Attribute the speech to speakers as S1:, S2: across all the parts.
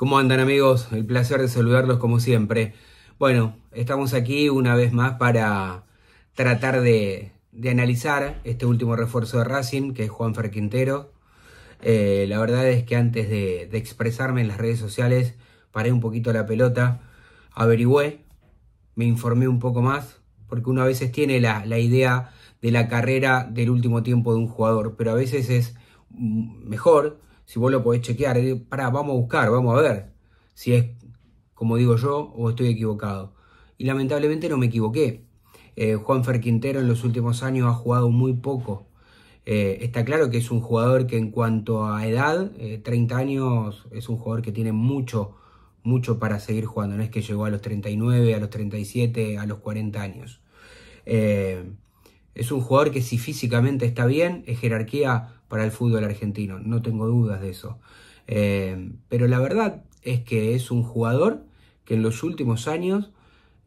S1: ¿Cómo andan amigos? El placer de saludarlos como siempre. Bueno, estamos aquí una vez más para tratar de, analizar este último refuerzo de Racing, que es Juan Ferquintero. Eh, la verdad es que antes de, expresarme en las redes sociales, paré un poquito la pelota, averigüé, me informé un poco más, porque uno a veces tiene la idea de la carrera del último tiempo de un jugador, pero a veces es mejor si vos lo podés chequear, eh, para, vamos a buscar, vamos a ver si es como digo yo o estoy equivocado. Y lamentablemente no me equivoqué. Eh, Juan Ferquintero Quintero en los últimos años ha jugado muy poco. Eh, está claro que es un jugador que en cuanto a edad, 30 años, es un jugador que tiene mucho, mucho para seguir jugando. No es que llegó a los 39, a los 37, a los 40 años. Es un jugador que si físicamente está bien, es jerarquía para el fútbol argentino, no tengo dudas de eso. Eh, pero la verdad es que es un jugador que en los últimos años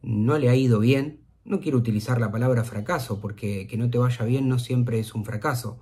S1: no le ha ido bien. No quiero utilizar la palabra fracaso, porque que no te vaya bien no siempre es un fracaso.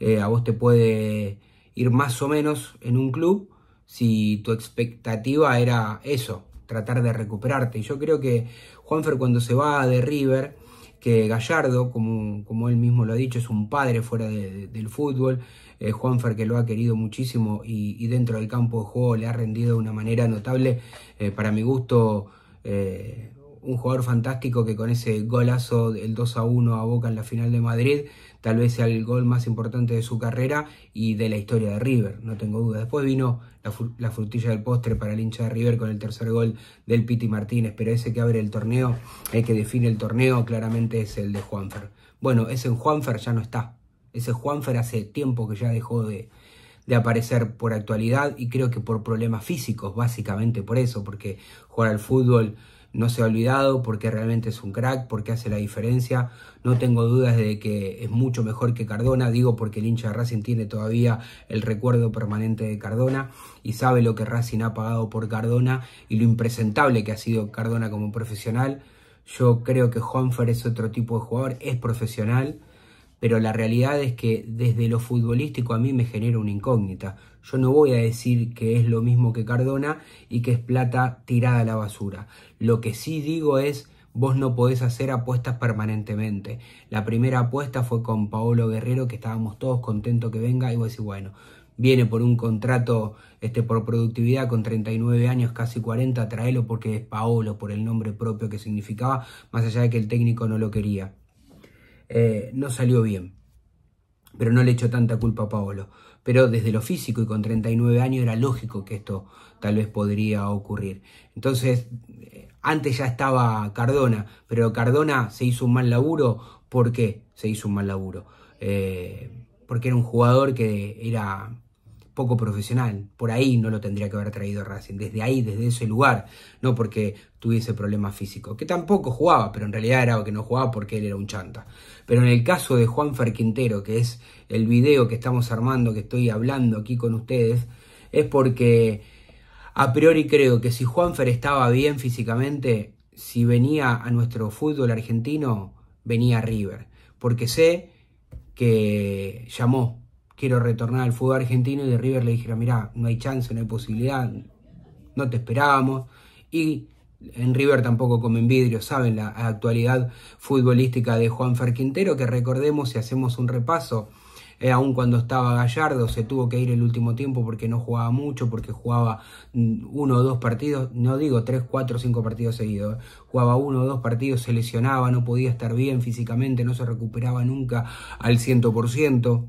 S1: Eh, a vos te puede ir más o menos en un club si tu expectativa era eso, tratar de recuperarte. Y yo creo que Juanfer cuando se va de River que Gallardo, como, como él mismo lo ha dicho, es un padre fuera del fútbol. Eh, Juanfer que lo ha querido muchísimo y, dentro del campo de juego le ha rendido de una manera notable, eh, para mi gusto, eh, un jugador fantástico que con ese golazo del 2 a 1 a Boca en la final de Madrid, tal vez sea el gol más importante de su carrera y de la historia de River, no tengo duda. Después vino la, frutilla del postre para el hincha de River con el tercer gol del Piti Martínez, pero ese que abre el torneo, el que define el torneo, claramente es el de Juanfer. Bueno, ese Juanfer ya no está. Ese Juanfer hace tiempo que ya dejó de, de aparecer por actualidad y creo que por problemas físicos, básicamente por eso, porque jugar al fútbol no se ha olvidado, porque realmente es un crack, porque hace la diferencia. No tengo dudas de que es mucho mejor que Cardona, digo porque el hincha de Racing tiene todavía el recuerdo permanente de Cardona y sabe lo que Racing ha pagado por Cardona y lo impresentable que ha sido Cardona como profesional. Yo creo que Juanfer es otro tipo de jugador, es profesional pero la realidad es que desde lo futbolístico a mí me genera una incógnita. Yo no voy a decir que es lo mismo que Cardona y que es plata tirada a la basura. Lo que sí digo es vos no podés hacer apuestas permanentemente. La primera apuesta fue con Paolo Guerrero, que estábamos todos contentos que venga, y vos decís, bueno, viene por un contrato este, por productividad con 39 años, casi 40, traelo porque es Paolo, por el nombre propio que significaba, más allá de que el técnico no lo quería. Eh, no salió bien. Pero no le echo tanta culpa a Paolo. Pero desde lo físico y con 39 años era lógico que esto tal vez podría ocurrir. Entonces, eh, antes ya estaba Cardona, pero Cardona se hizo un mal laburo. ¿Por qué se hizo un mal laburo? Eh, porque era un jugador que era poco profesional. Por ahí no lo tendría que haber traído Racing, desde ahí, desde ese lugar, no porque tuviese problemas físicos, que tampoco jugaba, pero en realidad era que no jugaba porque él era un chanta. Pero en el caso de Juan Quintero que es el video que estamos armando, que estoy hablando aquí con ustedes, es porque a priori creo que si Juanfer estaba bien físicamente, si venía a nuestro fútbol argentino, venía a River, porque sé que llamó quiero retornar al fútbol argentino y de River le dijeron, mirá, no hay chance, no hay posibilidad, no te esperábamos. Y en River tampoco como vidrio, saben la actualidad futbolística de Juan Ferquintero, que recordemos si hacemos un repaso, aún eh, aun cuando estaba Gallardo, se tuvo que ir el último tiempo porque no jugaba mucho, porque jugaba mm, uno o dos partidos, no digo tres, cuatro, cinco partidos seguidos, eh, jugaba uno o dos partidos, se lesionaba, no podía estar bien físicamente, no se recuperaba nunca al ciento por 100%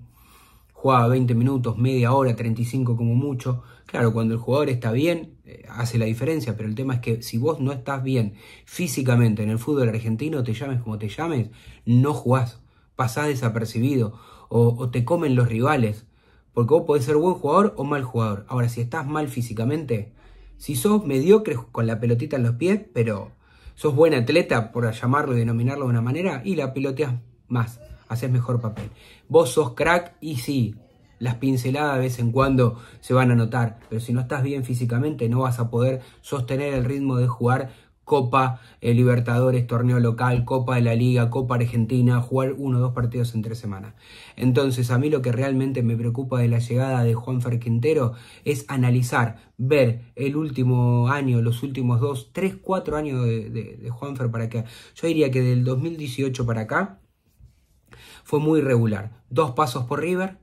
S1: jugaba 20 minutos, media hora, 35 como mucho. Claro, cuando el jugador está bien, eh, hace la diferencia, pero el tema es que si vos no estás bien físicamente en el fútbol argentino, te llames como te llames, no jugás, pasás desapercibido o, te comen los rivales, porque vos podés ser buen jugador o mal jugador. Ahora, si estás mal físicamente, si sos mediocre con la pelotita en los pies, pero sos buen atleta, por llamarlo y denominarlo de una manera, y la peloteas más haces mejor papel. Vos sos crack y sí, las pinceladas de vez en cuando se van a notar, pero si no estás bien físicamente no vas a poder sostener el ritmo de jugar Copa eh, Libertadores, torneo local, Copa de la Liga, Copa Argentina, jugar uno o dos partidos en tres semanas. Entonces, a mí lo que realmente me preocupa de la llegada de Juan Quintero es analizar, ver el último año, los últimos dos, tres, cuatro años de, de Juanfer para acá. Yo diría que del 2018 para acá, fue muy regular. Dos pasos por River,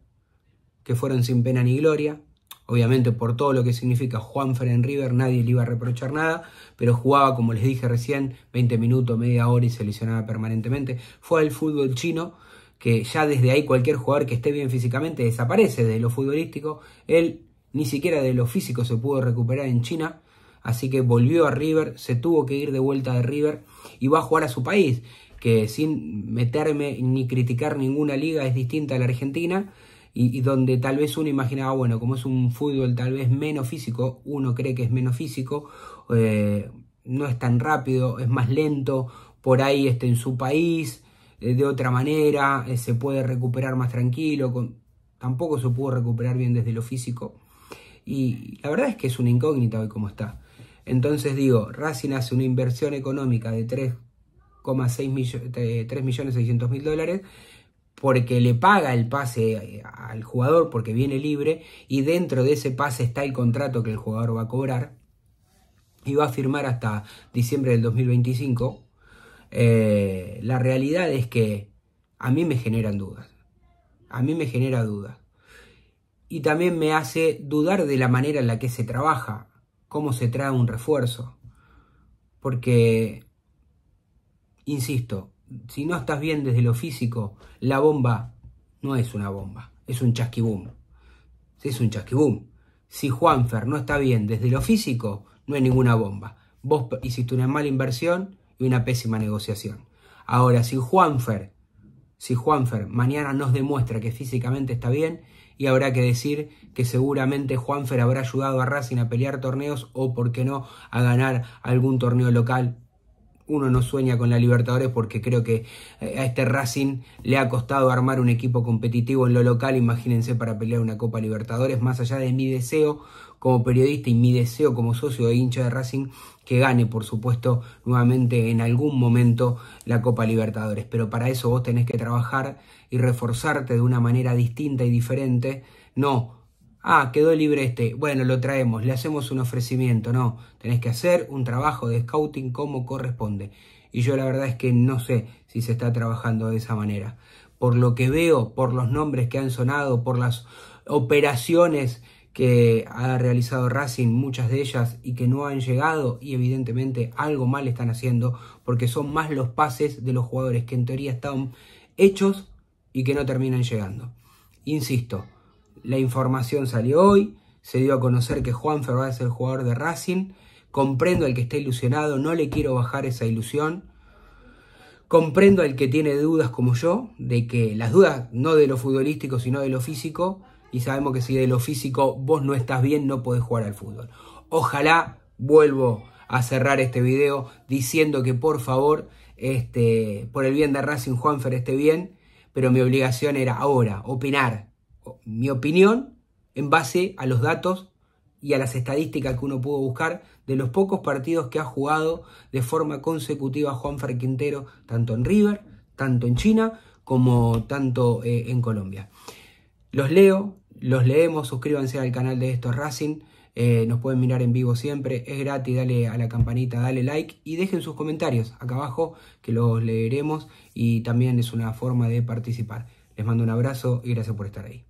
S1: que fueron sin pena ni gloria. Obviamente por todo lo que significa Juanfer en River nadie le iba a reprochar nada, pero jugaba, como les dije recién, 20 minutos, media hora y se lesionaba permanentemente. Fue al fútbol chino, que ya desde ahí cualquier jugador que esté bien físicamente desaparece de lo futbolístico. Él ni siquiera de lo físico se pudo recuperar en China, así que volvió a River, se tuvo que ir de vuelta de River y va a jugar a su país que sin meterme ni criticar ninguna liga es distinta a la Argentina y, donde tal vez uno imaginaba, bueno, como es un fútbol tal vez menos físico, uno cree que es menos físico, eh, no es tan rápido, es más lento, por ahí está en su país, eh, de otra manera, eh, se puede recuperar más tranquilo, con, tampoco se pudo recuperar bien desde lo físico. Y la verdad es que es una incógnita hoy como está. Entonces digo, Racing hace una inversión económica de 3 3.600.000 dólares porque le paga el pase eh, al jugador porque viene libre y dentro de ese pase está el contrato que el jugador va a cobrar y va a firmar hasta diciembre del 2025, eh, la realidad es que a mí me generan dudas, a mí me genera dudas y también me hace dudar de la manera en la que se trabaja, cómo se trae un refuerzo, porque Insisto, si no estás bien desde lo físico, la bomba no es una bomba, es un chasquibum. Es un chasquibum. Si Juanfer no está bien desde lo físico, no es ninguna bomba. Vos hiciste una mala inversión y una pésima negociación. Ahora, si Juanfer, si Juanfer mañana nos demuestra que físicamente está bien, y habrá que decir que seguramente Juanfer habrá ayudado a Racing a pelear torneos o, por qué no, a ganar algún torneo local uno no sueña con la Libertadores porque creo que eh, a este Racing le ha costado armar un equipo competitivo en lo local, imagínense para pelear una Copa Libertadores, más allá de mi deseo como periodista y mi deseo como socio de hincha de Racing que gane, por supuesto, nuevamente en algún momento la Copa Libertadores. Pero para eso vos tenés que trabajar y reforzarte de una manera distinta y diferente, no Ah, quedó libre este. Bueno, lo traemos, le hacemos un ofrecimiento. No, tenés que hacer un trabajo de scouting como corresponde. Y yo la verdad es que no sé si se está trabajando de esa manera. Por lo que veo, por los nombres que han sonado, por las operaciones que ha realizado Racing, muchas de ellas, y que no han llegado, y evidentemente algo mal están haciendo, porque son más los pases de los jugadores que en teoría están hechos y que no terminan llegando. Insisto, la información salió hoy, se dio a conocer que Juan va a el jugador de Racing. Comprendo al que está ilusionado, no le quiero bajar esa ilusión. Comprendo al que tiene dudas como yo, de que las dudas no de lo futbolístico, sino de lo físico, y sabemos que si de lo físico vos no estás bien, no podés jugar al fútbol. Ojalá vuelvo a cerrar este video diciendo que por favor, este, por el bien de Racing Juanfer esté bien, pero mi obligación era ahora opinar, mi opinión en base a los datos y a las estadísticas que uno pudo buscar de los pocos partidos que ha jugado de forma consecutiva Juan Quintero, tanto en River, tanto en China, como tanto eh, en Colombia. Los leo, los leemos, suscríbanse al canal de Esto Racing, eh, nos pueden mirar en vivo siempre, es gratis, dale a la campanita, dale like y dejen sus comentarios acá abajo que los leeremos y también es una forma de participar. Les mando un abrazo y gracias por estar ahí.